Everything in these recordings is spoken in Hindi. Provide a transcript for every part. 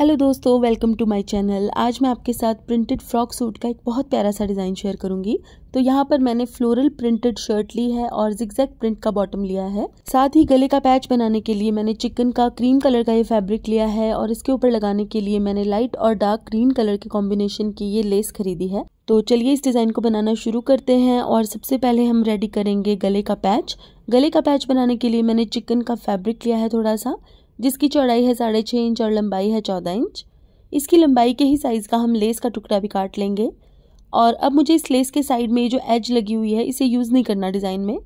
हेलो दोस्तों वेलकम टू माय चैनल आज मैं आपके साथ प्रिंटेड फ्रॉक सूट का एक बहुत प्यारा सा डिज़ाइन शेयर करूंगी तो यहाँ पर मैंने फ्लोरल प्रिंटेड शर्ट ली है और जिक्जैक प्रिंट का बॉटम लिया है साथ ही गले का पैच बनाने के लिए मैंने चिकन का क्रीम कलर का ये फैब्रिक लिया है और इसके ऊपर लगाने के लिए मैंने लाइट और डार्क ग्रीन कलर के कॉम्बिनेशन की ये लेस खरीदी है तो चलिए इस डिज़ाइन को बनाना शुरू करते हैं और सबसे पहले हम रेडी करेंगे गले का पैच गले का पैच बनाने के लिए मैंने चिकन का फैब्रिक लिया है थोड़ा सा जिसकी चौड़ाई है साढ़े छः इंच और लंबाई है चौदह इंच इसकी लंबाई के ही साइज़ का हम लेस का टुकड़ा भी काट लेंगे और अब मुझे इस लेस के साइड में ये जो एज लगी हुई है इसे यूज़ नहीं करना डिज़ाइन में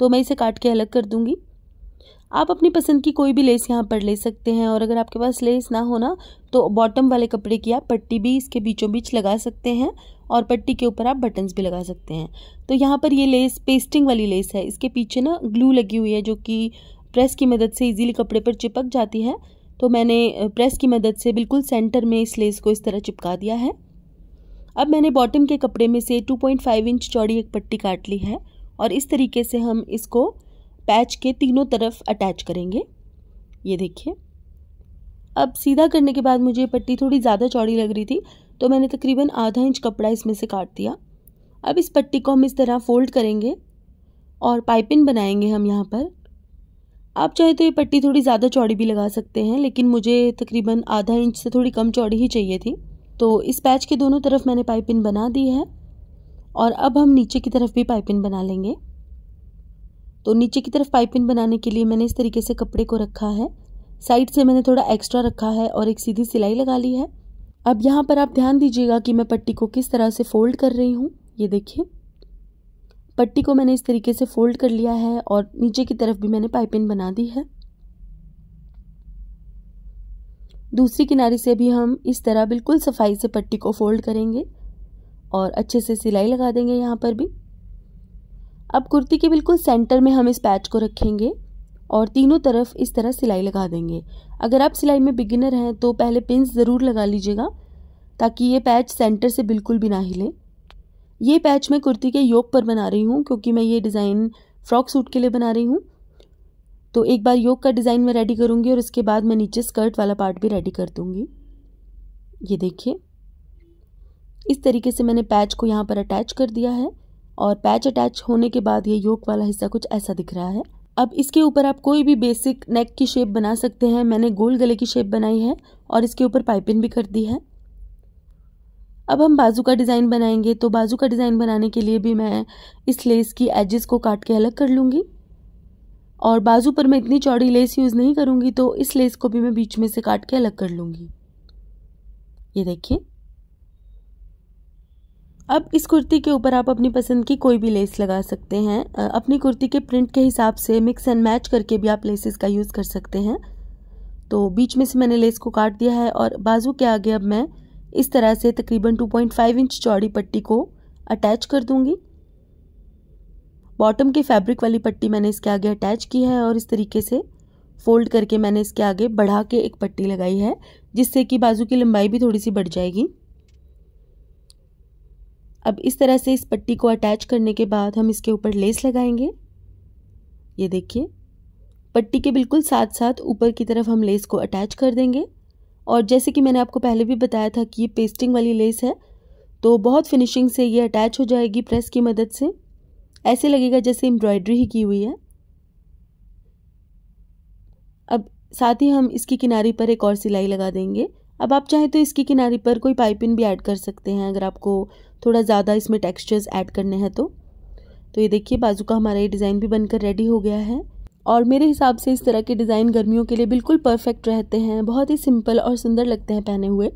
तो मैं इसे काट के अलग कर दूँगी आप अपनी पसंद की कोई भी लेस यहाँ पर ले सकते हैं और अगर आपके पास लेस ना हो ना तो बॉटम वाले कपड़े की आप पट्टी भी इसके बीचों बीच लगा सकते हैं और पट्टी के ऊपर आप बटन्स भी लगा सकते हैं तो यहाँ पर ये लेस पेस्टिंग वाली लेस है इसके पीछे ना ग्लू लगी हुई है जो कि प्रेस की मदद से इजीली कपड़े पर चिपक जाती है तो मैंने प्रेस की मदद से बिल्कुल सेंटर में इस लेस को इस तरह चिपका दिया है अब मैंने बॉटम के कपड़े में से 2.5 इंच चौड़ी एक पट्टी काट ली है और इस तरीके से हम इसको पैच के तीनों तरफ अटैच करेंगे ये देखिए अब सीधा करने के बाद मुझे पट्टी थोड़ी ज़्यादा चौड़ी लग रही थी तो मैंने तकरीबन आधा इंच कपड़ा इसमें से काट दिया अब इस पट्टी को हम इस तरह फोल्ड करेंगे और पाइपिन बनाएंगे हम यहाँ पर आप चाहे तो ये पट्टी थोड़ी ज़्यादा चौड़ी भी लगा सकते हैं लेकिन मुझे तकरीबन आधा इंच से थोड़ी कम चौड़ी ही चाहिए थी तो इस पैच के दोनों तरफ मैंने पाइपिंग बना दी है और अब हम नीचे की तरफ भी पाइपिंग बना लेंगे तो नीचे की तरफ पाइपिंग बनाने के लिए मैंने इस तरीके से कपड़े को रखा है साइड से मैंने थोड़ा एक्स्ट्रा रखा है और एक सीधी सिलाई लगा ली है अब यहाँ पर आप ध्यान दीजिएगा कि मैं पट्टी को किस तरह से फोल्ड कर रही हूँ ये देखिए पट्टी को मैंने इस तरीके से फोल्ड कर लिया है और नीचे की तरफ भी मैंने पाइपिंग बना दी है दूसरी किनारे से भी हम इस तरह बिल्कुल सफाई से पट्टी को फोल्ड करेंगे और अच्छे से सिलाई लगा देंगे यहाँ पर भी अब कुर्ती के बिल्कुल सेंटर में हम इस पैच को रखेंगे और तीनों तरफ इस तरह सिलाई लगा देंगे अगर आप सिलाई में बिगिनर हैं तो पहले पिंस ज़रूर लगा लीजिएगा ताकि ये पैच सेंटर से बिल्कुल भी ना हिले ये पैच मैं कुर्ती के योग पर बना रही हूँ क्योंकि मैं ये डिज़ाइन फ्रॉक सूट के लिए बना रही हूँ तो एक बार योग का डिज़ाइन मैं रेडी करूँगी और उसके बाद मैं नीचे स्कर्ट वाला पार्ट भी रेडी कर दूँगी ये देखिए इस तरीके से मैंने पैच को यहाँ पर अटैच कर दिया है और पैच अटैच होने के बाद ये योग वाला हिस्सा कुछ ऐसा दिख रहा है अब इसके ऊपर आप कोई भी बेसिक नेक की शेप बना सकते हैं मैंने गोल गले की शेप बनाई है और इसके ऊपर पाइपिंग भी कर दी है अब हम बाजू का डिज़ाइन बनाएंगे तो बाजू का डिज़ाइन बनाने के लिए भी मैं इस लेस की एजेस को काट के अलग कर लूँगी और बाजू पर मैं इतनी चौड़ी लेस यूज़ नहीं करूँगी तो इस लेस को भी मैं बीच में से काट के अलग कर लूँगी ये देखिए अब इस कुर्ती के ऊपर आप अपनी पसंद की कोई भी लेस लगा सकते हैं अपनी कुर्ती के प्रिंट के हिसाब से मिक्स एंड मैच करके भी आप लेसेस का यूज़ कर सकते हैं तो बीच में से मैंने लेस को काट दिया है और बाजू के आगे अब मैं इस तरह से तकरीबन 2.5 इंच चौड़ी पट्टी को अटैच कर दूंगी बॉटम के फैब्रिक वाली पट्टी मैंने इसके आगे अटैच की है और इस तरीके से फोल्ड करके मैंने इसके आगे बढ़ा के एक पट्टी लगाई है जिससे कि बाजू की लंबाई भी थोड़ी सी बढ़ जाएगी अब इस तरह से इस पट्टी को अटैच करने के बाद हम इसके ऊपर लेस लगाएंगे ये देखिए पट्टी के बिल्कुल साथ साथ ऊपर की तरफ हम लेस को अटैच कर देंगे और जैसे कि मैंने आपको पहले भी बताया था कि ये पेस्टिंग वाली लेस है तो बहुत फिनिशिंग से ये अटैच हो जाएगी प्रेस की मदद से ऐसे लगेगा जैसे एम्ब्रॉयड्री ही की हुई है अब साथ ही हम इसकी किनारी पर एक और सिलाई लगा देंगे अब आप चाहे तो इसकी किनारी पर कोई पाइपिंग भी ऐड कर सकते हैं अगर आपको थोड़ा ज़्यादा इसमें टेक्सचर्स ऐड करने हैं तो तो ये देखिए बाजू का हमारा ये डिज़ाइन भी बनकर रेडी हो गया है और मेरे हिसाब से इस तरह के डिज़ाइन गर्मियों के लिए बिल्कुल परफेक्ट रहते हैं बहुत ही सिंपल और सुंदर लगते हैं पहने हुए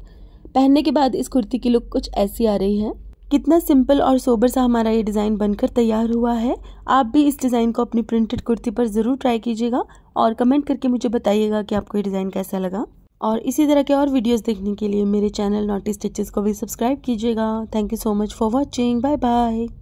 पहनने के बाद इस कुर्ती की लुक कुछ ऐसी आ रही है कितना सिंपल और सोबर सा हमारा ये डिज़ाइन बनकर तैयार हुआ है आप भी इस डिज़ाइन को अपनी प्रिंटेड कुर्ती पर ज़रूर ट्राई कीजिएगा और कमेंट करके मुझे बताइएगा कि आपको ये डिज़ाइन कैसा लगा और इसी तरह के और वीडियोस देखने के लिए मेरे चैनल नोटी स्टिचेस को भी सब्सक्राइब कीजिएगा thank you so much for watching bye bye